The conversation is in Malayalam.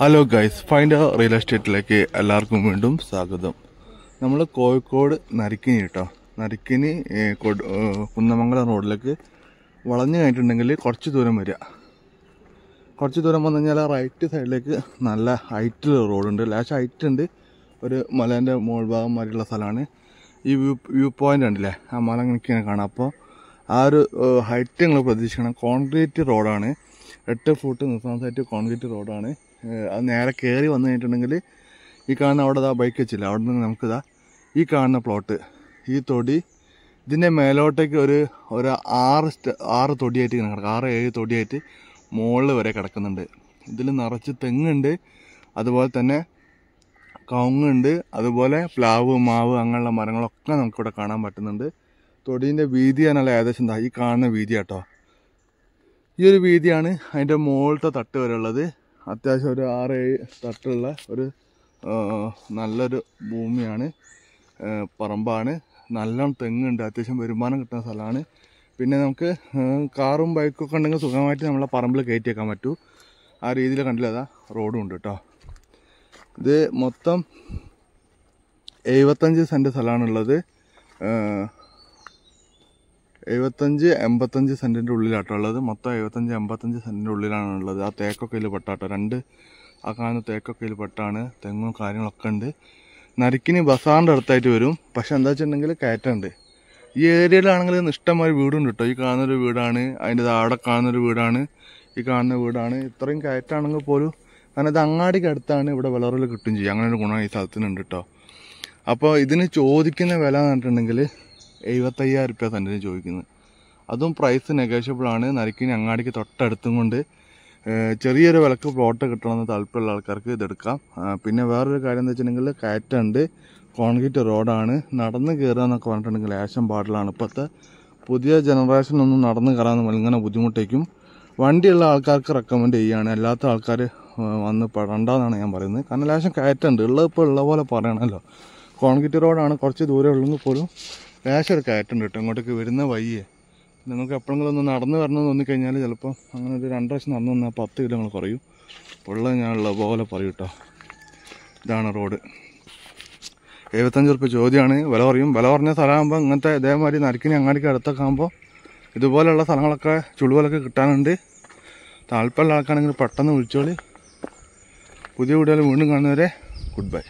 ഹലോ ഗൈസ് ഫൈൻഡ് റിയൽ എസ്റ്റേറ്റിലേക്ക് എല്ലാവർക്കും വീണ്ടും സ്വാഗതം നമ്മൾ കോഴിക്കോട് നരിക്കിനി കേട്ടോ നരിക്കിനി കുന്നമംഗലം റോഡിലേക്ക് വളഞ്ഞു കഴിഞ്ഞിട്ടുണ്ടെങ്കിൽ കുറച്ച് ദൂരം വരിക കുറച്ച് ദൂരം വന്നു കഴിഞ്ഞാൽ റൈറ്റ് സൈഡിലേക്ക് നല്ല ഹൈറ്റിൽ റോഡുണ്ട് ലാസ്റ്റ് ഹൈറ്റ് ഉണ്ട് ഒരു മലേൻ്റെ മോൾ ഭാഗം മാതിരിയുള്ള സ്ഥലമാണ് ഈ വ്യൂ വ്യൂ പോയിൻ്റ് ഉണ്ടല്ലേ ആ മല ഇങ്ങനെ കാണാം അപ്പോൾ ആ ഒരു ഹൈറ്റ് നിങ്ങൾ പ്രതീക്ഷിക്കണം കോൺക്രീറ്റ് റോഡാണ് എട്ട് ഫുട്ട് നിസാൻ സൈറ്റ് കോൺക്രീറ്റ് റോഡാണ് അത് നേരെ കയറി വന്നു കഴിഞ്ഞിട്ടുണ്ടെങ്കിൽ ഈ കാണുന്ന അവിടെ ഇതാ ബൈക്ക് വെച്ചില്ല അവിടെ നിന്ന് നമുക്കിതാ ഈ കാണുന്ന പ്ലോട്ട് ഈ തൊടി ഇതിൻ്റെ മേലോട്ടേക്ക് ഒരു ഒരു ആറ് ആറ് തൊടിയായിട്ട് ഇങ്ങനെ കിടക്കും ആറ് ഏഴ് തൊടിയായിട്ട് മുകളിൽ വരെ കിടക്കുന്നുണ്ട് ഇതിൽ നിറച്ച് തെങ്ങുണ്ട് അതുപോലെ തന്നെ കവുങ്ങുണ്ട് അതുപോലെ പ്ലാവ് മാവ് അങ്ങനെയുള്ള മരങ്ങളൊക്കെ നമുക്കിവിടെ കാണാൻ പറ്റുന്നുണ്ട് തൊടീൻ്റെ വീതി എന്നുള്ള ഏകദേശം എന്താ ഈ കാണുന്ന വീതി കേട്ടോ ഈ ഒരു വീതിയാണ് അതിൻ്റെ മുകളിലത്തെ തട്ട് വരെ ഉള്ളത് അത്യാവശ്യം ഒരു ആറ് ഏഴ് തട്ടുള്ള ഒരു നല്ലൊരു ഭൂമിയാണ് പറമ്പാണ് നല്ലോണം തെങ്ങുണ്ട് അത്യാവശ്യം വരുമാനം കിട്ടുന്ന സ്ഥലമാണ് പിന്നെ നമുക്ക് കാറും ബൈക്കും ഒക്കെ ഉണ്ടെങ്കിൽ സുഖമായിട്ട് നമ്മളെ പറമ്പിൽ കയറ്റിയേക്കാൻ പറ്റൂ ആ രീതിയിൽ കണ്ടില്ല അതാ റോഡും ഉണ്ട് കേട്ടോ ഇത് മൊത്തം എഴുപത്തഞ്ച് സെൻറ്റ് സ്ഥലമാണുള്ളത് എഴുപത്തഞ്ച് എൺപത്തഞ്ച് സെൻറ്റിൻ്റെ ഉള്ളത് മൊത്തം എഴുപത്തഞ്ച് എൺപത്തഞ്ച് സെൻറ്റിൻ്റെ ഉള്ളിലാണ് ഉള്ളത് ആ തേക്കൊക്കെ ഇതിൽ പെട്ടാട്ടോ രണ്ട് ആ കാണുന്ന തേക്കൊക്കെ ഇതിൽ പെട്ടാണ് തെങ്ങും കാര്യങ്ങളൊക്കെ ഉണ്ട് നരിക്കിന് ബസാറിൻ്റെ അടുത്തായിട്ട് വരും പക്ഷെ എന്താ വെച്ചിട്ടുണ്ടെങ്കിൽ കയറ്റമുണ്ട് ഈ ഏരിയയിലാണെങ്കിൽ ഇഷ്ടമായ വീടുണ്ട് കേട്ടോ ഈ കാണുന്നൊരു വീടാണ് അതിൻ്റെ താടെ കാണുന്നൊരു വീടാണ് ഈ കാണുന്ന വീടാണ് ഇത്രയും കയറ്റാണെങ്കിൽ പോലും കാരണം ഇത് അങ്ങാടിക്ക് അടുത്താണ് ഇവിടെ വിളറിൽ കിട്ടും ചെയ്യും അങ്ങനെ ഒരു ഗുണം ഈ സ്ഥലത്തിനുണ്ട് കേട്ടോ അപ്പോൾ ഇതിന് ചോദിക്കുന്ന വില എന്ന് പറഞ്ഞിട്ടുണ്ടെങ്കിൽ എഴുപത്തയ്യായിരം റുപ്യ സെൻറ്റിന് ചോദിക്കുന്നത് അതും പ്രൈസ് നെഗോഷ്യബിളാണ് നരക്കിനി അങ്ങാടിക്ക് തൊട്ടടുത്തും കൊണ്ട് ചെറിയൊരു വിലക്ക് പ്ലോട്ട് കിട്ടണമെന്ന് താല്പര്യമുള്ള ആൾക്കാർക്ക് ഇതെടുക്കാം പിന്നെ വേറൊരു കാര്യം എന്ന് വെച്ചിട്ടുണ്ടെങ്കിൽ കയറ്റുണ്ട് കോൺക്രീറ്റ് റോഡാണ് നടന്ന് കയറുക എന്നൊക്കെ പറഞ്ഞിട്ടുണ്ടെങ്കിൽ ലേശം പാടിലാണ് ഇപ്പോഴത്തെ പുതിയ ജനറേഷനൊന്നും നടന്ന് കയറാൻ ഇങ്ങനെ ബുദ്ധിമുട്ടേക്കും വണ്ടിയുള്ള ആൾക്കാർക്ക് റെക്കമെൻഡ് ചെയ്യുകയാണ് അല്ലാത്ത ആൾക്കാർ വന്ന് പെടണ്ടെന്നാണ് ഞാൻ പറയുന്നത് കാരണം ലേശം കയറ്റുണ്ട് ഉള്ളത് ഇപ്പോൾ ഉള്ള പോലെ പറയണമല്ലോ കോൺക്രീറ്റ് റോഡാണ് കുറച്ച് ദൂരമുള്ളെങ്കിൽ പോലും ലേശം ഒരു കയറ്റുണ്ട് കേട്ടോ ഇങ്ങോട്ടേക്ക് വരുന്ന വയ്യേ നിങ്ങൾക്ക് എപ്പോഴെങ്കിലും ഒന്ന് നടന്ന് എന്ന് തോന്നിക്കഴിഞ്ഞാൽ ചിലപ്പോൾ അങ്ങനെ ഒരു രണ്ട് പ്രാവശ്യം നടന്നു വന്നാൽ പത്ത് കിലോ നിങ്ങൾ കുറയും ഉള്ള ഞാനുള്ള പോലെ പറയൂ കേട്ടോ ഇതാണ് റോഡ് എഴുപത്തഞ്ച് റുപ്യ ചോദ്യമാണ് വില കുറയും വില കുറഞ്ഞ സ്ഥലമാകുമ്പോൾ ഇങ്ങനത്തെ ഇതേമാതിരി നരക്കിനി അങ്ങാടിക്ക് അടുത്തൊക്കെ ആകുമ്പോൾ ഇതുപോലെയുള്ള സ്ഥലങ്ങളൊക്കെ ചുളുവലൊക്കെ കിട്ടാനുണ്ട് താല്പര്യമുള്ള ആൾക്കാണെങ്കിൽ പെട്ടെന്ന് വിളിച്ചോളി പുതിയ വീടുകൾ വീണ്ടും കാണുന്നവരെ ഗുഡ് ബൈ